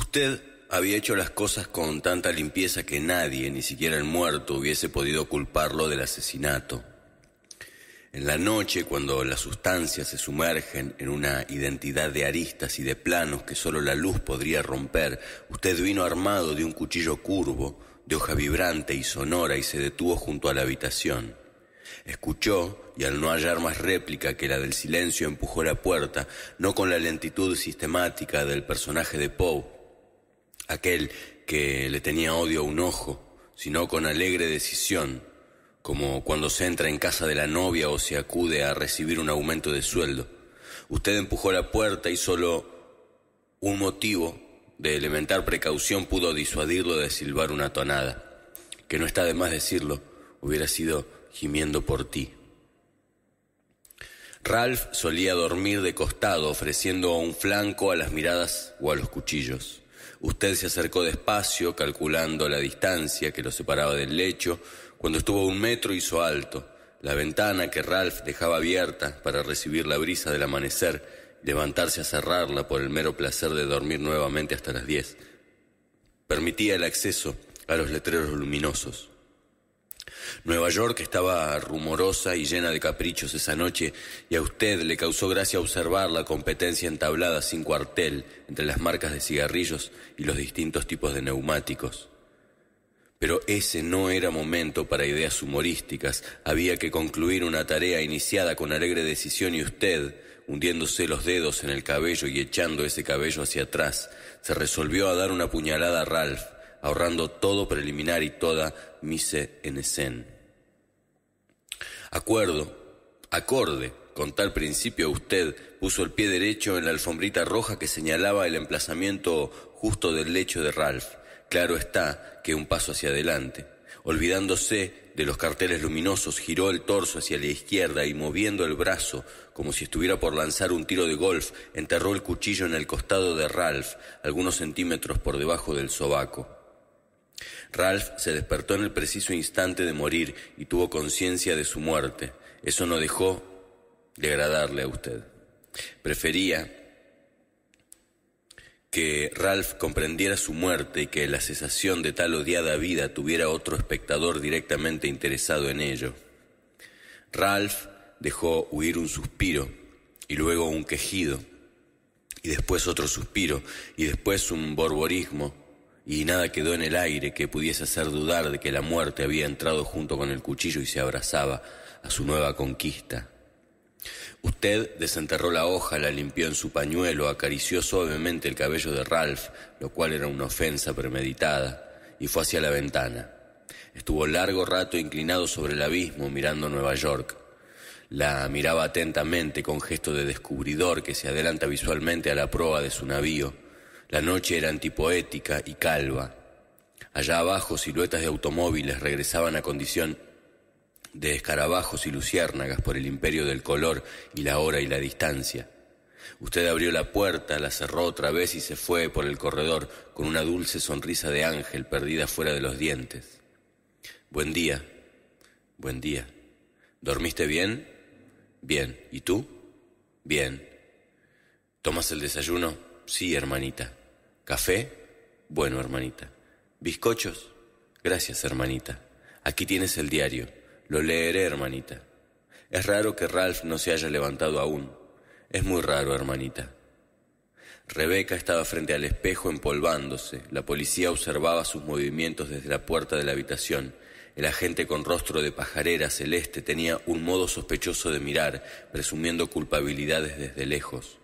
Usted había hecho las cosas con tanta limpieza que nadie, ni siquiera el muerto, hubiese podido culparlo del asesinato. En la noche, cuando las sustancias se sumergen en una identidad de aristas y de planos que solo la luz podría romper, usted vino armado de un cuchillo curvo, de hoja vibrante y sonora y se detuvo junto a la habitación. Escuchó y al no hallar más réplica que la del silencio empujó la puerta, no con la lentitud sistemática del personaje de Poe, aquel que le tenía odio a un ojo, sino con alegre decisión, como cuando se entra en casa de la novia o se acude a recibir un aumento de sueldo. Usted empujó la puerta y solo un motivo de elementar precaución pudo disuadirlo de silbar una tonada. Que no está de más decirlo, hubiera sido gimiendo por ti. Ralph solía dormir de costado, ofreciendo un flanco a las miradas o a los cuchillos. Usted se acercó despacio, calculando la distancia que lo separaba del lecho. Cuando estuvo a un metro hizo alto. La ventana que Ralph dejaba abierta para recibir la brisa del amanecer, levantarse a cerrarla por el mero placer de dormir nuevamente hasta las diez, permitía el acceso a los letreros luminosos. Nueva York estaba rumorosa y llena de caprichos esa noche, y a usted le causó gracia observar la competencia entablada sin cuartel entre las marcas de cigarrillos y los distintos tipos de neumáticos. Pero ese no era momento para ideas humorísticas. Había que concluir una tarea iniciada con alegre decisión y usted, hundiéndose los dedos en el cabello y echando ese cabello hacia atrás, se resolvió a dar una puñalada a Ralph ahorrando todo preliminar y toda mise en scène. Acuerdo, acorde con tal principio usted puso el pie derecho en la alfombrita roja que señalaba el emplazamiento justo del lecho de Ralph. Claro está que un paso hacia adelante. Olvidándose de los carteles luminosos, giró el torso hacia la izquierda y moviendo el brazo, como si estuviera por lanzar un tiro de golf, enterró el cuchillo en el costado de Ralph, algunos centímetros por debajo del sobaco. Ralph se despertó en el preciso instante de morir y tuvo conciencia de su muerte. Eso no dejó de agradarle a usted. Prefería que Ralph comprendiera su muerte y que la cesación de tal odiada vida tuviera otro espectador directamente interesado en ello. Ralph dejó huir un suspiro y luego un quejido y después otro suspiro y después un borborismo y nada quedó en el aire que pudiese hacer dudar de que la muerte había entrado junto con el cuchillo y se abrazaba a su nueva conquista. Usted desenterró la hoja, la limpió en su pañuelo, acarició suavemente el cabello de Ralph, lo cual era una ofensa premeditada, y fue hacia la ventana. Estuvo largo rato inclinado sobre el abismo mirando Nueva York. La miraba atentamente con gesto de descubridor que se adelanta visualmente a la proa de su navío la noche era antipoética y calva. Allá abajo siluetas de automóviles regresaban a condición de escarabajos y luciérnagas por el imperio del color y la hora y la distancia. Usted abrió la puerta, la cerró otra vez y se fue por el corredor con una dulce sonrisa de ángel perdida fuera de los dientes. Buen día, buen día. ¿Dormiste bien? Bien. ¿Y tú? Bien. ¿Tomas el desayuno? Sí, hermanita. ¿Café? Bueno, hermanita. ¿Bizcochos? Gracias, hermanita. Aquí tienes el diario. Lo leeré, hermanita. Es raro que Ralph no se haya levantado aún. Es muy raro, hermanita. Rebeca estaba frente al espejo empolvándose. La policía observaba sus movimientos desde la puerta de la habitación. El agente con rostro de pajarera celeste tenía un modo sospechoso de mirar, presumiendo culpabilidades desde lejos.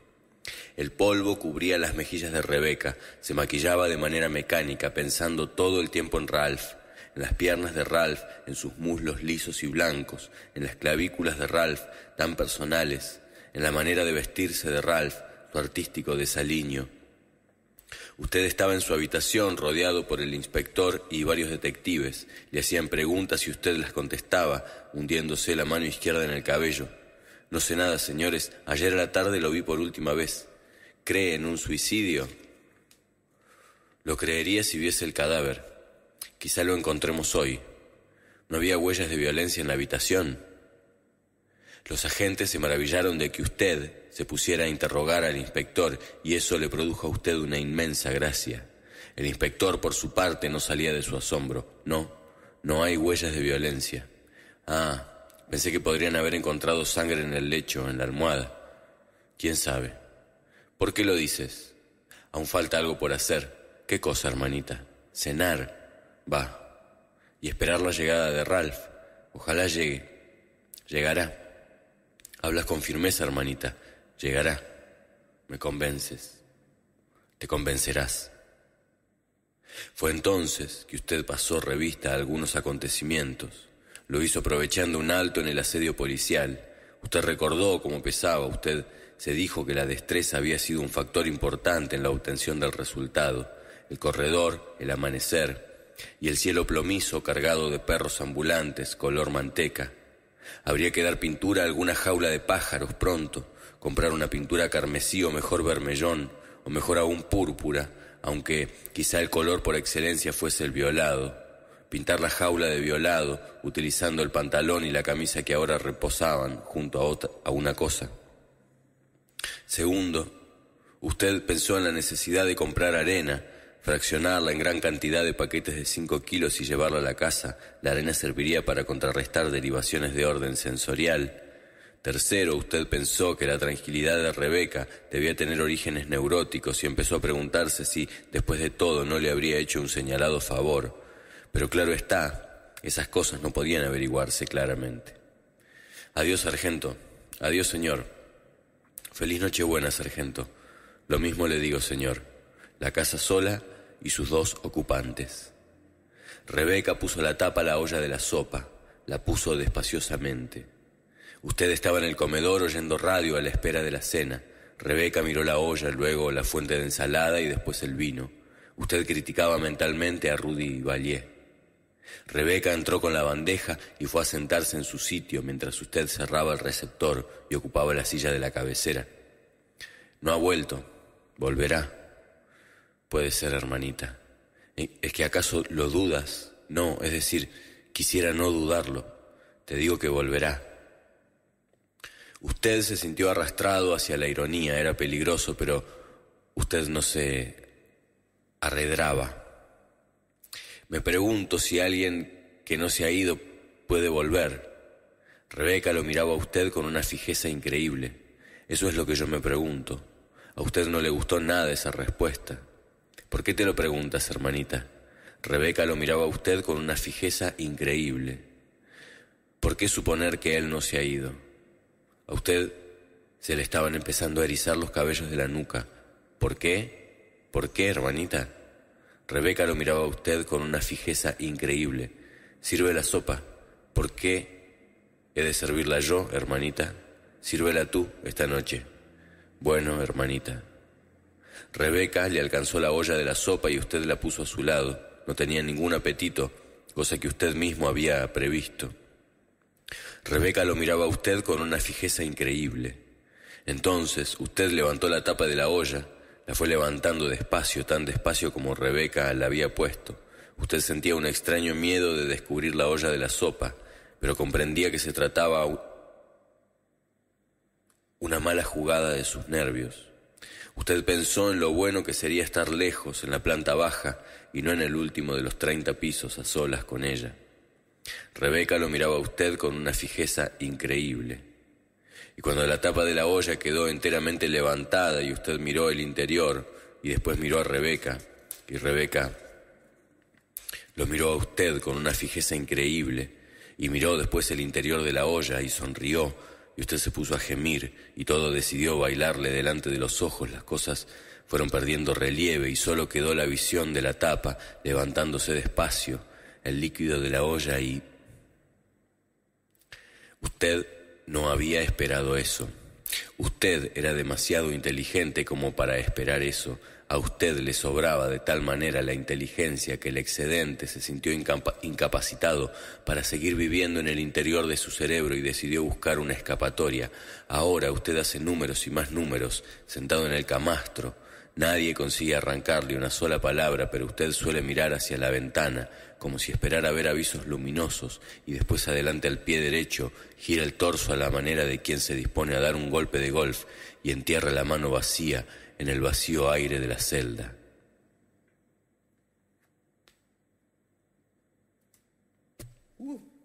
El polvo cubría las mejillas de Rebeca, se maquillaba de manera mecánica, pensando todo el tiempo en Ralph, en las piernas de Ralph, en sus muslos lisos y blancos, en las clavículas de Ralph, tan personales, en la manera de vestirse de Ralph, su artístico desaliño. Usted estaba en su habitación rodeado por el inspector y varios detectives. Le hacían preguntas y usted las contestaba, hundiéndose la mano izquierda en el cabello. No sé nada, señores. Ayer a la tarde lo vi por última vez cree en un suicidio? Lo creería si viese el cadáver. Quizá lo encontremos hoy. No había huellas de violencia en la habitación. Los agentes se maravillaron de que usted se pusiera a interrogar al inspector y eso le produjo a usted una inmensa gracia. El inspector, por su parte, no salía de su asombro. No, no hay huellas de violencia. Ah, pensé que podrían haber encontrado sangre en el lecho, en la almohada. ¿Quién sabe? ¿Por qué lo dices? Aún falta algo por hacer. ¿Qué cosa, hermanita? Cenar. Va. Y esperar la llegada de Ralph. Ojalá llegue. Llegará. Hablas con firmeza, hermanita. Llegará. Me convences. Te convencerás. Fue entonces que usted pasó revista a algunos acontecimientos. Lo hizo aprovechando un alto en el asedio policial. Usted recordó cómo pesaba, usted se dijo que la destreza había sido un factor importante en la obtención del resultado. El corredor, el amanecer y el cielo plomizo cargado de perros ambulantes color manteca. Habría que dar pintura a alguna jaula de pájaros pronto, comprar una pintura carmesí o mejor vermellón, o mejor aún púrpura, aunque quizá el color por excelencia fuese el violado. Pintar la jaula de violado, utilizando el pantalón y la camisa que ahora reposaban junto a, a una cosa. Segundo, usted pensó en la necesidad de comprar arena, fraccionarla en gran cantidad de paquetes de 5 kilos y llevarla a la casa. La arena serviría para contrarrestar derivaciones de orden sensorial. Tercero, usted pensó que la tranquilidad de Rebeca debía tener orígenes neuróticos y empezó a preguntarse si, después de todo, no le habría hecho un señalado favor. Pero claro está, esas cosas no podían averiguarse claramente. Adiós, sargento. Adiós, señor. Feliz Nochebuena, sargento. Lo mismo le digo, señor. La casa sola y sus dos ocupantes. Rebeca puso la tapa a la olla de la sopa, la puso despaciosamente. Usted estaba en el comedor oyendo radio a la espera de la cena. Rebeca miró la olla, luego la fuente de ensalada y después el vino. Usted criticaba mentalmente a Rudy y Vallier. Rebeca entró con la bandeja y fue a sentarse en su sitio mientras usted cerraba el receptor y ocupaba la silla de la cabecera. No ha vuelto. Volverá. Puede ser, hermanita. Eh, ¿Es que acaso lo dudas? No, es decir, quisiera no dudarlo. Te digo que volverá. Usted se sintió arrastrado hacia la ironía, era peligroso, pero usted no se arredraba. Me pregunto si alguien que no se ha ido puede volver. Rebeca lo miraba a usted con una fijeza increíble. Eso es lo que yo me pregunto. A usted no le gustó nada esa respuesta. ¿Por qué te lo preguntas, hermanita? Rebeca lo miraba a usted con una fijeza increíble. ¿Por qué suponer que él no se ha ido? A usted se le estaban empezando a erizar los cabellos de la nuca. ¿Por qué? ¿Por qué, hermanita? Rebeca lo miraba a usted con una fijeza increíble. Sirve la sopa. ¿Por qué he de servirla yo, hermanita? Sírvela tú esta noche. Bueno, hermanita. Rebeca le alcanzó la olla de la sopa y usted la puso a su lado. No tenía ningún apetito, cosa que usted mismo había previsto. Rebeca lo miraba a usted con una fijeza increíble. Entonces usted levantó la tapa de la olla, la fue levantando despacio, tan despacio como Rebeca la había puesto. Usted sentía un extraño miedo de descubrir la olla de la sopa, pero comprendía que se trataba una mala jugada de sus nervios. Usted pensó en lo bueno que sería estar lejos, en la planta baja, y no en el último de los treinta pisos a solas con ella. Rebeca lo miraba a usted con una fijeza increíble y cuando la tapa de la olla quedó enteramente levantada y usted miró el interior y después miró a Rebeca, y Rebeca lo miró a usted con una fijeza increíble, y miró después el interior de la olla y sonrió, y usted se puso a gemir, y todo decidió bailarle delante de los ojos, las cosas fueron perdiendo relieve y solo quedó la visión de la tapa levantándose despacio, el líquido de la olla y... Usted no había esperado eso. Usted era demasiado inteligente como para esperar eso. A usted le sobraba de tal manera la inteligencia que el excedente se sintió incapacitado para seguir viviendo en el interior de su cerebro y decidió buscar una escapatoria. Ahora usted hace números y más números, sentado en el camastro, Nadie consigue arrancarle una sola palabra, pero usted suele mirar hacia la ventana, como si esperara ver avisos luminosos, y después adelante al pie derecho, gira el torso a la manera de quien se dispone a dar un golpe de golf y entierra la mano vacía en el vacío aire de la celda. Uh.